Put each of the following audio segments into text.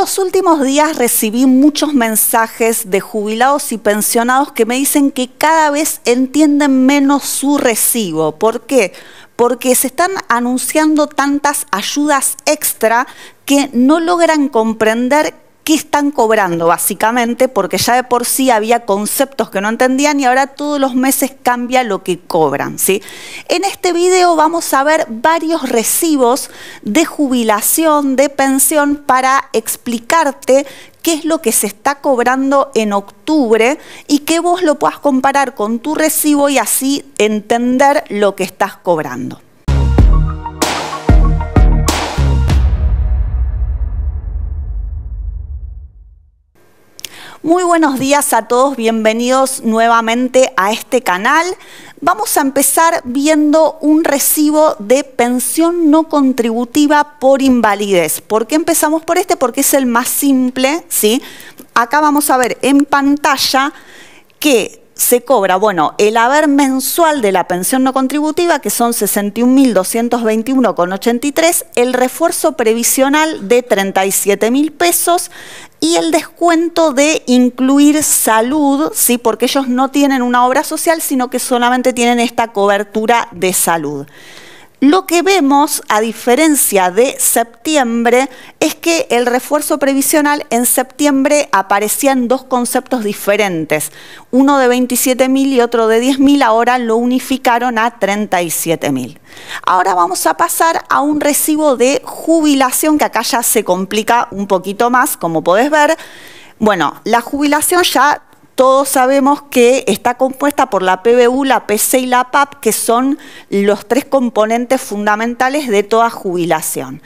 los últimos días recibí muchos mensajes de jubilados y pensionados que me dicen que cada vez entienden menos su recibo. ¿Por qué? Porque se están anunciando tantas ayudas extra que no logran comprender qué están cobrando, básicamente, porque ya de por sí había conceptos que no entendían y ahora todos los meses cambia lo que cobran. En este video vamos a ver varios recibos de jubilación, de pensión, para explicarte qué es lo que se está cobrando en octubre y que vos lo puedas comparar con tu recibo y así entender lo que estás cobrando. Muy buenos días a todos, bienvenidos nuevamente a este canal. Vamos a empezar viendo un recibo de pensión no contributiva por invalidez. ¿Por qué empezamos por este? Porque es el más simple, ¿sí? Acá vamos a ver en pantalla que se cobra, bueno, el haber mensual de la pensión no contributiva, que son 61.221,83, el refuerzo previsional de 37.000 pesos y el descuento de incluir salud, ¿sí? porque ellos no tienen una obra social, sino que solamente tienen esta cobertura de salud. Lo que vemos, a diferencia de septiembre, es que el refuerzo previsional en septiembre aparecían dos conceptos diferentes, uno de 27.000 y otro de 10.000, ahora lo unificaron a 37.000. Ahora vamos a pasar a un recibo de jubilación, que acá ya se complica un poquito más, como podés ver. Bueno, la jubilación ya todos sabemos que está compuesta por la PBU, la PC y la PAP, que son los tres componentes fundamentales de toda jubilación.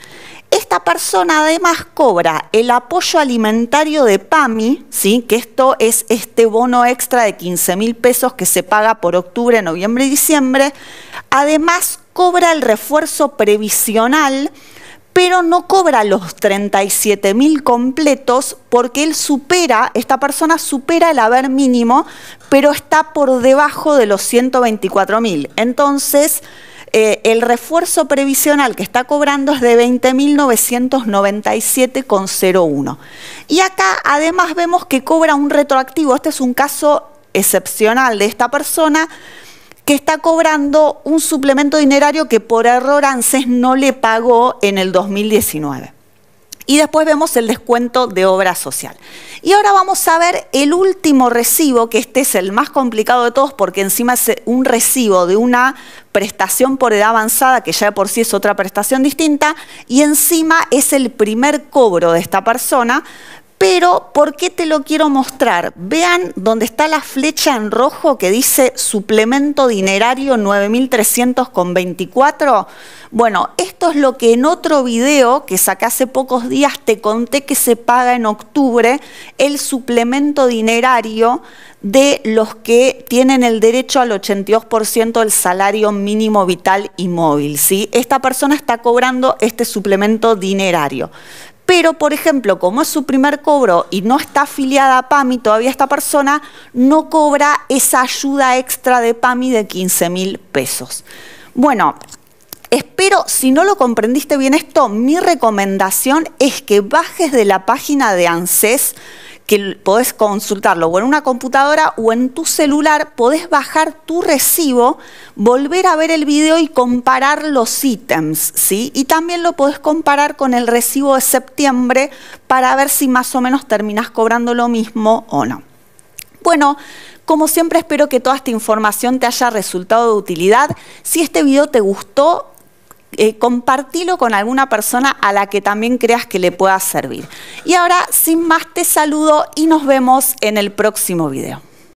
Esta persona además cobra el apoyo alimentario de PAMI, ¿sí? que esto es este bono extra de 15 mil pesos que se paga por octubre, noviembre y diciembre. Además cobra el refuerzo previsional pero no cobra los 37 mil completos porque él supera, esta persona supera el haber mínimo, pero está por debajo de los 124 mil. Entonces, eh, el refuerzo previsional que está cobrando es de 20.997,01. Y acá además vemos que cobra un retroactivo, este es un caso excepcional de esta persona que está cobrando un suplemento dinerario que por error ANSES no le pagó en el 2019. Y después vemos el descuento de obra social. Y ahora vamos a ver el último recibo, que este es el más complicado de todos porque encima es un recibo de una prestación por edad avanzada, que ya de por sí es otra prestación distinta, y encima es el primer cobro de esta persona, pero ¿por qué te lo quiero mostrar? Vean dónde está la flecha en rojo que dice suplemento dinerario 9.324. Bueno, esto es lo que en otro video que saqué hace pocos días te conté que se paga en octubre el suplemento dinerario de los que tienen el derecho al 82% del salario mínimo vital y móvil. ¿sí? Esta persona está cobrando este suplemento dinerario. Pero, por ejemplo, como es su primer cobro y no está afiliada a PAMI todavía esta persona, no cobra esa ayuda extra de PAMI de 15 mil pesos. Bueno, Espero, si no lo comprendiste bien esto, mi recomendación es que bajes de la página de ANSES que podés consultarlo o en una computadora o en tu celular, podés bajar tu recibo, volver a ver el video y comparar los ítems, ¿sí? Y también lo podés comparar con el recibo de septiembre para ver si más o menos terminás cobrando lo mismo o no. Bueno, como siempre espero que toda esta información te haya resultado de utilidad. Si este video te gustó, eh, compartilo con alguna persona a la que también creas que le pueda servir. Y ahora, sin más, te saludo y nos vemos en el próximo video.